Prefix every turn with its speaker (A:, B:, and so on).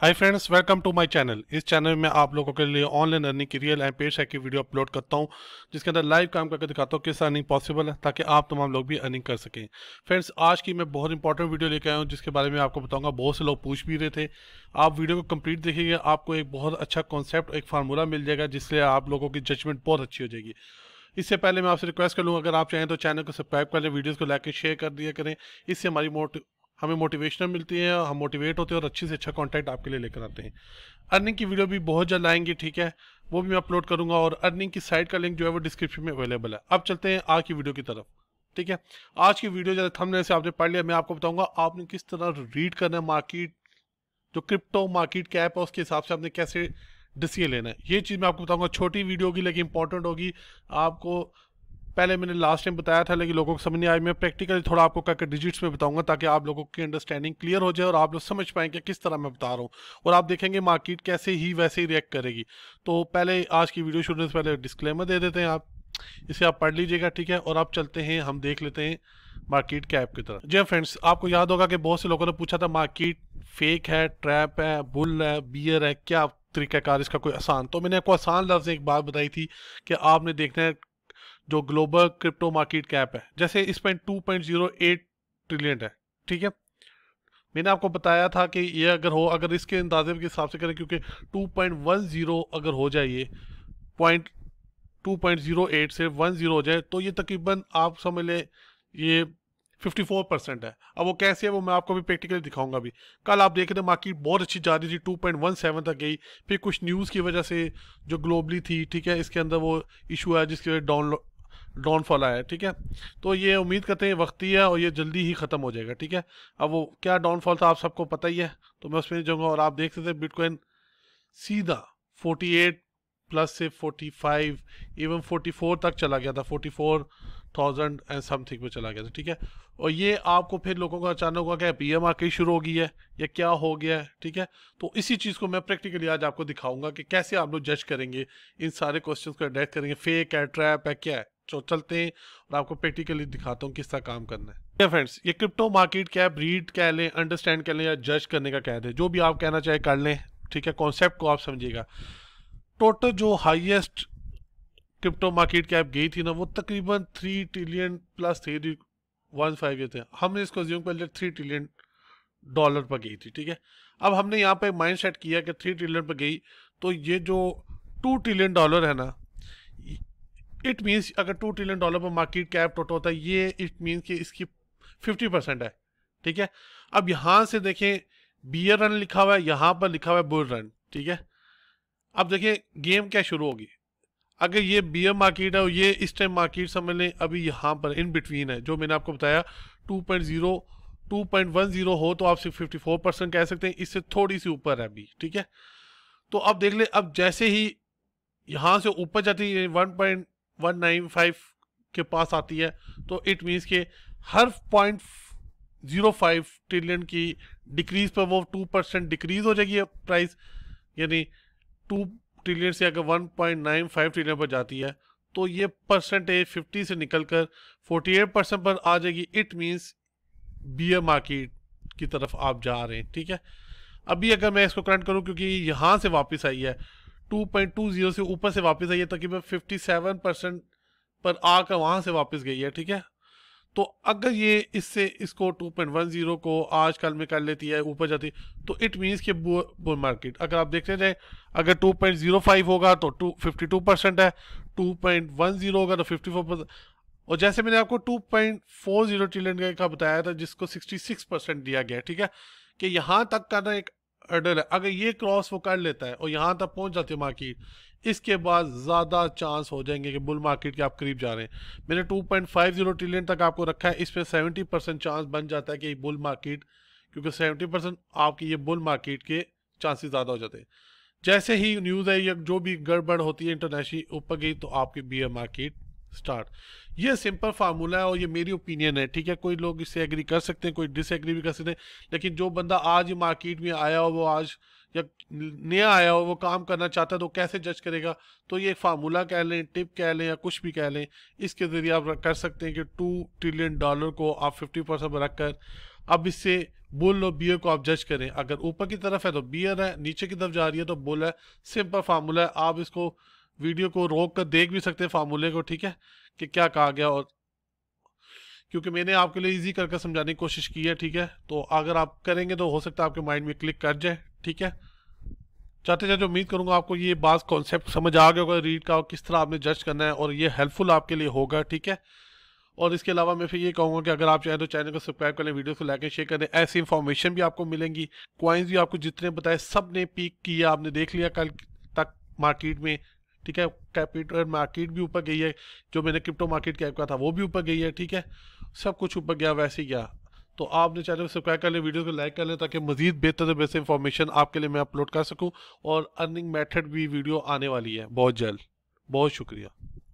A: hi friends welcome to my channel इस channel में आप लोगों के लिए ऑनलाइन अर्निंग की रियल एंड पेश है की वीडियो अपलोड करता हूँ जिसके अंदर लाइव काम करके दिखाता हूँ किस अर्निंग पॉसिबल है ताकि आप तमाम लोग भी अर्निंग कर सकें फ्रेंड्स आज की मैं बहुत इंपॉर्टेंट वीडियो लेकर आया हूँ जिसके बारे में आपको बताऊँगा बहुत से लोग पूछ भी रहे थे आप वीडियो को कम्प्लीट देखिएगा आपको एक बहुत अच्छा कॉन्सेप्ट एक फार्मूला मिल जाएगा जिससे आप लोगों की जजमेंट बहुत अच्छी हो जाएगी इससे पहले मैं आपसे रिक्वेस्ट कर लूँगा अगर आप चाहें तो चैनल को सब्सक्राइब कर लें वीडियोज़ को लाइक शेयर कर दिया करें इससे हमारी मोट हमें मोटिवेशनल मिलती है हम मोटिवेट होते हैं और अच्छे से अच्छा कॉन्टेंट आपके लिए लेकर आते हैं अर्निंग की वीडियो भी बहुत जल्द आएंगे ठीक है वो भी मैं अपलोड करूंगा और अर्निंग की साइट का लिंक जो है वो डिस्क्रिप्शन में अवेलेबल है अब चलते हैं आज की वीडियो की तरफ ठीक है आज की वीडियो जैसे थमने से आपने पढ़ लिया मैं आपको बताऊंगा आपने किस तरह रीड करना है मार्केट जो क्रिप्टो मार्केट कैप है उसके हिसाब से आपने कैसे डिसीजन लेना है ये चीज़ मैं आपको बताऊंगा छोटी वीडियो होगी लेकिन इंपॉर्टेंट होगी आपको पहले मैंने लास्ट टाइम बताया था लेकिन लोगों को समझ नहीं आया मैं प्रैक्टिकली थोड़ा आपको करके डिजिट्स में बताऊंगा ताकि आप लोगों की अंडरस्टैंडिंग क्लियर हो जाए और आप लोग समझ पाएं कि किस तरह मैं बता रहा हूँ और आप देखेंगे मार्केट कैसे ही वैसे ही रिएक्ट करेगी तो पहले आज की वीडियो शुरू से पहले डिस्क्लेमर दे देते हैं आप इसे आप पढ़ लीजिएगा ठीक है और आप चलते हैं हम देख लेते हैं मार्केट कैप की तरफ जी फ्रेंड्स हाँ, आपको याद होगा कि बहुत से लोगों ने पूछा था मार्केट फेक है ट्रैप है बुल है बियर है क्या तरीकाकार इसका कोई आसान तो मैंने आपको आसान लफ्ज़ एक बात बताई थी कि आपने देखना है जो ग्लोबल क्रिप्टो मार्केट कैप है जैसे इस point two point zero eight trillion है ठीक है मैंने आपको बताया था कि ये अगर हो अगर इसके अंदाजे के हिसाब से करें क्योंकि टू पॉइंट वन जीरो अगर हो जाए ये point two point zero eight से वन जीरो हो जाए तो ये तकरीबन आप समझ लें ये फिफ्टी फोर परसेंट है अब वो कैसे है वो मैं आपको भी प्रैक्टिकली दिखाऊंगा अभी कल आप देख रहे मार्केट बहुत अच्छी जा रही थी टू पॉइंट वन सेवन तक गई फिर कुछ न्यूज़ की वजह से जो ग्लोबली थी ठीक है इसके अंदर वो इशू आया जिसकी वजह डाउन डाउनफॉल आया है ठीक है तो ये उम्मीद करते हैं वक्ती है और ये जल्दी ही ख़त्म हो जाएगा ठीक है अब वो क्या डाउनफॉल था आप सबको पता ही है तो मैं उसमें नहीं जाऊँगा और आप देख सकते हैं बिटकॉइन सीधा 48 प्लस से 45 इवन 44 तक चला गया था 44,000 एंड समथिंग पे चला गया था ठीक है और ये आपको फिर लोगों का अचानक होगा क्या पी एम आके शुरू हो गई है या क्या हो गया है ठीक है तो इसी चीज़ को मैं प्रैक्टिकली आज आपको दिखाऊंगा कि कैसे आप लोग जज करेंगे इन सारे क्वेश्चन को एड्रेस करेंगे फेक है ट्रैप है क्या है तो चलते हैं और आपको प्रैक्टिकली दिखाता हूँ किस तरह काम करना है ठीक फ्रेंड्स ये क्रिप्टो मार्केट क्या है ब्रीड कह लें अंडरस्टैंड कह लें या जज करने का कह दें जो भी आप कहना चाहे कर लें ठीक है कॉन्सेप्ट को आप समझिएगा टोटल जो हाइएस्ट क्रिप्टो मार्केट कैप गई थी ना वो तकरीबन three trillion plus three one five ये थे हमने इसको ज्यूम कर लिया थ्री ट्रिलियन डॉलर पर गई थी ठीक है अब हमने यहाँ पे माइंड सेट किया कि थ्री ट्रिलियन पर गई तो ये जो टू ट्रिलियन डॉलर है ना इट मीन्स अगर टू ट्रिलियन डॉलर पर मार्केट कैप टोटल होता है ये इट मीन्स कि इसकी फिफ्टी परसेंट है ठीक है अब यहाँ से देखें बियर रन लिखा हुआ है यहाँ पर लिखा हुआ है बुल रन ठीक है अब देखें गेम क्या शुरू होगी अगर ये बियर मार्केट है और ये इस टाइम मार्केट समझ लें अभी यहाँ पर इन बिटवीन है जो मैंने आपको बताया two point zero two point one zero हो तो आप सिर्फ फिफ्टी फोर परसेंट कह सकते हैं इससे थोड़ी सी ऊपर है अभी ठीक है तो अब देख ले अब जैसे ही यहाँ से ऊपर जाती है वन पॉइंट 195 के पास आती है तो इट मीन्स के हर पॉइंट जीरो फाइव ट्रिलियन की डिक्रीज पर वो टू परसेंट डिक्रीज हो जाएगी प्राइस यानी टू ट्रिलियन से अगर one point nine five trillion पर जाती है तो ये परसेंटेज फिफ्टी से निकल कर फोर्टी एट परसेंट पर आ जाएगी it means B M market की तरफ आप जा रहे हैं ठीक है अभी अगर मैं इसको करंट करूं क्योंकि यहाँ से वापस आई है 2.20 से ऊपर से वापस आई है तकरीबन 57 परसेंट पर आकर वहाँ से वापस गई है ठीक है तो अगर ये इससे इसको 2.10 को आज कल में कर लेती है ऊपर जाती तो इट मीन्स कि बुल मार्केट अगर आप देखते जाए अगर 2.05 होगा तो टू फिफ्टी टू परसेंट है 2.10 होगा तो 54 परसेंट और जैसे मैंने आपको 2.40 ट्रिलियन का बताया था जिसको 66 परसेंट दिया गया ठीक है कि यहाँ तक का ना एक हर्डल है अगर ये क्रॉस वो कर लेता है और यहाँ तक पहुँच जाती है मार्केट इसके बाद ज़्यादा चांस हो जाएंगे कि बुल मार्केट के आप करीब जा रहे हैं मैंने 2.50 ट्रिलियन तक आपको रखा है इसमें 70 परसेंट चांस बन जाता है कि बुल मार्केट क्योंकि 70 परसेंट आपकी ये बुल मार्केट के चांसेस ज़्यादा हो जाते हैं जैसे ही न्यूज़ है या जो भी गड़बड़ होती है इंटरनेशनल ऊपर गई तो आपकी बी मार्केट स्टार्ट ये सिंपल फार्मूला है और ये मेरी ओपिनियन है ठीक है कोई लोग इससे एग्री कर सकते हैं कोई डिसएग्री भी कर सकते हैं लेकिन जो बंदा आज मार्केट में आया हो वो आज या नया आया हो वो काम करना चाहता है तो कैसे जज करेगा तो ये फार्मूला कह लें टिप कह लें या कुछ भी कह लें इसके ज़रिए आप कर सकते हैं कि टू ट्रिलियन डॉलर को आप फिफ्टी परसेंट रख कर अब इससे बुल और बियर को आप जज करें अगर ऊपर की तरफ है तो बियर है नीचे की तरफ जा रही है तो बुल है सिंपल फार्मूला है आप इसको वीडियो को रोक कर देख भी सकते हैं फार्मूले को ठीक है कि क्या कहा गया और क्योंकि मैंने आपके लिए इजी करके समझाने की कोशिश की है ठीक है तो अगर आप करेंगे तो हो सकता है आपके माइंड में क्लिक कर जाए ठीक है चाहते चाहते तो उम्मीद करूंगा आपको ये बात कॉन्सेप्ट समझ आ गया होगा रीड का किस तरह आपने जज करना है और ये हेल्पफुल आपके लिए होगा ठीक है और इसके अलावा मैं फिर ये कहूँगा कि अगर आप चाहें तो चैनल को सब्सक्राइब करें वीडियो को लाइक शेयर करें ऐसी इन्फॉर्मेशन भी आपको मिलेंगी क्वाइंस भी आपको जितने बताए सब ने पीक किया आपने देख लिया कल तक मार्केट में ठीक है कैपिटल मार्केट भी ऊपर गई है जो मैंने क्रिप्टो मार्केट कैप का था वो भी ऊपर गई है ठीक है सब कुछ ऊपर गया वैसे ही गया तो आपने चैनल को सब्सक्राइब कर लें वीडियो को लाइक कर लें ताकि मजीद बेहतर से बेहतर इंफॉर्मेशन आपके लिए मैं अपलोड कर सकूँ और अर्निंग मैथड भी वीडियो आने वाली है बहुत जल्द बहुत शुक्रिया